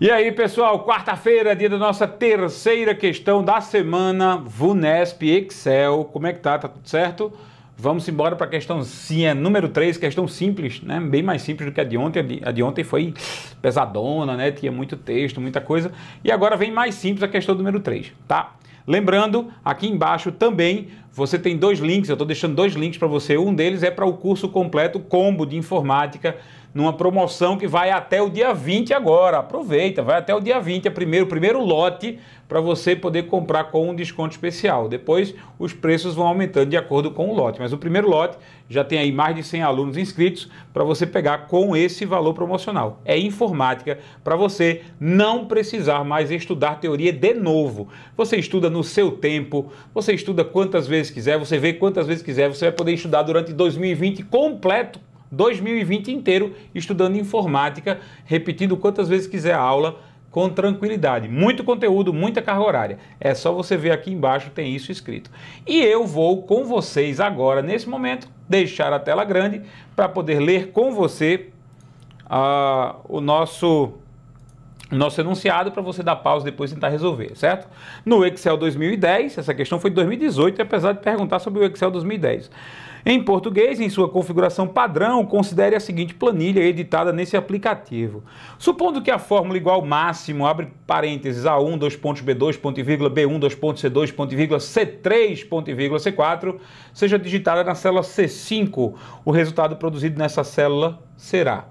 E aí, pessoal, quarta-feira, dia da nossa terceira questão da semana, VUNESP Excel. Como é que tá? Tá tudo certo? Vamos embora para a questão sim, é número 3, questão simples, né? Bem mais simples do que a de ontem. A de ontem foi pesadona, né? Tinha muito texto, muita coisa. E agora vem mais simples a questão número 3, tá? Lembrando, aqui embaixo também você tem dois links, eu estou deixando dois links para você. Um deles é para o curso completo Combo de Informática numa promoção que vai até o dia 20 agora. Aproveita, vai até o dia 20, é primeiro, primeiro lote para você poder comprar com um desconto especial. Depois os preços vão aumentando de acordo com o lote, mas o primeiro lote já tem aí mais de 100 alunos inscritos para você pegar com esse valor promocional. É informática para você não precisar mais estudar teoria de novo. Você estuda no seu tempo, você estuda quantas vezes quiser, você vê quantas vezes quiser, você vai poder estudar durante 2020 completo 2020 inteiro estudando informática, repetindo quantas vezes quiser a aula com tranquilidade. Muito conteúdo, muita carga horária. É só você ver aqui embaixo, tem isso escrito. E eu vou com vocês agora, nesse momento, deixar a tela grande para poder ler com você uh, o nosso nosso enunciado para você dar pausa depois tentar resolver, certo? No Excel 2010, essa questão foi de 2018, apesar de perguntar sobre o Excel 2010. Em português, em sua configuração padrão, considere a seguinte planilha editada nesse aplicativo. Supondo que a fórmula igual máximo, abre parênteses, A1, dois pontos, B2, ponto e vírgula, B1, dois pontos, C2, ponto e vírgula, C3, ponto e vírgula, C4, seja digitada na célula C5, o resultado produzido nessa célula será.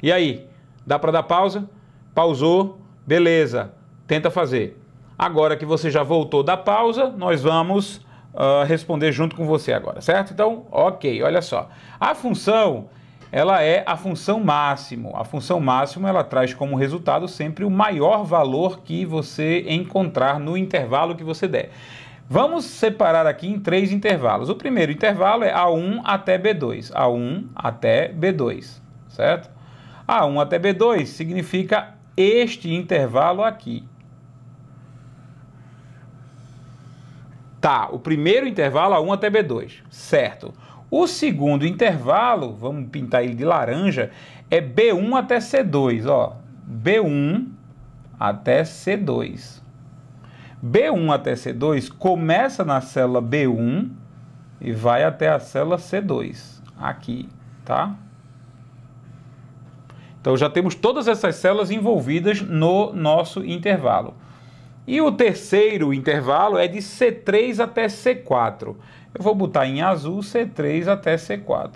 E aí, dá para dar pausa? Pausou, beleza, tenta fazer. Agora que você já voltou da pausa, nós vamos uh, responder junto com você agora, certo? Então, ok, olha só. A função, ela é a função máximo. A função máximo, ela traz como resultado sempre o maior valor que você encontrar no intervalo que você der. Vamos separar aqui em três intervalos. O primeiro intervalo é A1 até B2. A1 até B2, certo? A1 até B2 significa este intervalo aqui. Tá, o primeiro intervalo A1 até B2, certo. O segundo intervalo, vamos pintar ele de laranja, é B1 até C2, ó. B1 até C2. B1 até C2 começa na célula B1 e vai até a célula C2, aqui, tá? Então já temos todas essas células envolvidas no nosso intervalo. E o terceiro intervalo é de C3 até C4. Eu vou botar em azul C3 até C4.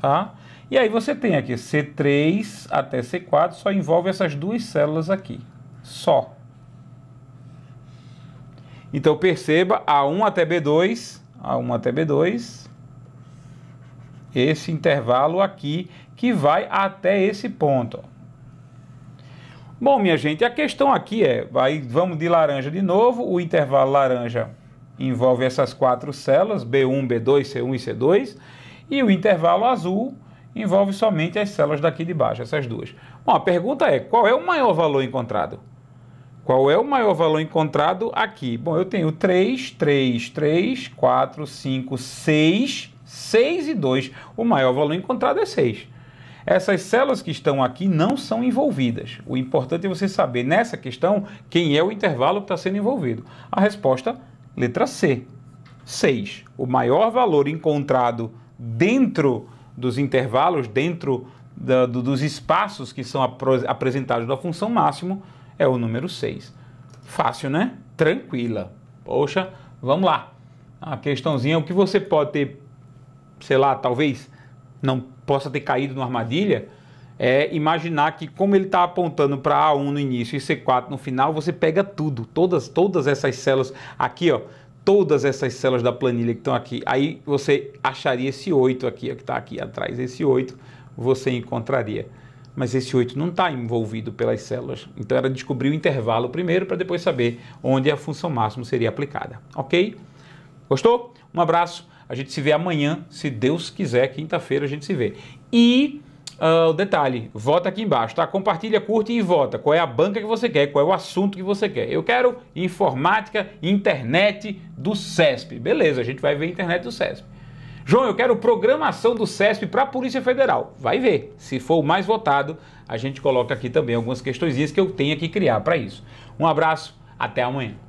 Tá? E aí você tem aqui C3 até C4, só envolve essas duas células aqui. Só. Então perceba A1 até B2, A1 até B2, esse intervalo aqui que vai até esse ponto. Ó. Bom, minha gente, a questão aqui é, aí vamos de laranja de novo, o intervalo laranja envolve essas quatro células, B1, B2, C1 e C2, e o intervalo azul envolve somente as células daqui de baixo, essas duas. Bom, a pergunta é, qual é o maior valor encontrado? Qual é o maior valor encontrado aqui? Bom, eu tenho 3, 3, 3, 4, 5, 6, 6 e 2. O maior valor encontrado é 6. Essas células que estão aqui não são envolvidas. O importante é você saber nessa questão quem é o intervalo que está sendo envolvido. A resposta, letra C. 6. O maior valor encontrado dentro dos intervalos, dentro da, do, dos espaços que são apresentados da função máximo, é o número 6. Fácil, né? Tranquila. Poxa, vamos lá. A questãozinha, o que você pode ter, sei lá, talvez não possa ter caído numa armadilha, é imaginar que como ele está apontando para A1 no início e C4 no final, você pega tudo, todas, todas essas células aqui, ó, todas essas células da planilha que estão aqui. Aí você acharia esse 8 aqui, ó, que está aqui atrás, esse 8 você encontraria. Mas esse 8 não está envolvido pelas células. Então era descobrir o intervalo primeiro para depois saber onde a função máxima seria aplicada. Ok? Gostou? Um abraço. A gente se vê amanhã, se Deus quiser, quinta-feira a gente se vê. E ah, o uh, detalhe, vota aqui embaixo, tá? Compartilha, curte e vota. Qual é a banca que você quer? Qual é o assunto que você quer? Eu quero informática, internet do CESP. Beleza, a gente vai ver internet do CESP. João, eu quero programação do CESP para a Polícia Federal. Vai ver. Se for o mais votado, a gente coloca aqui também algumas questões que eu tenho que criar para isso. Um abraço, até amanhã.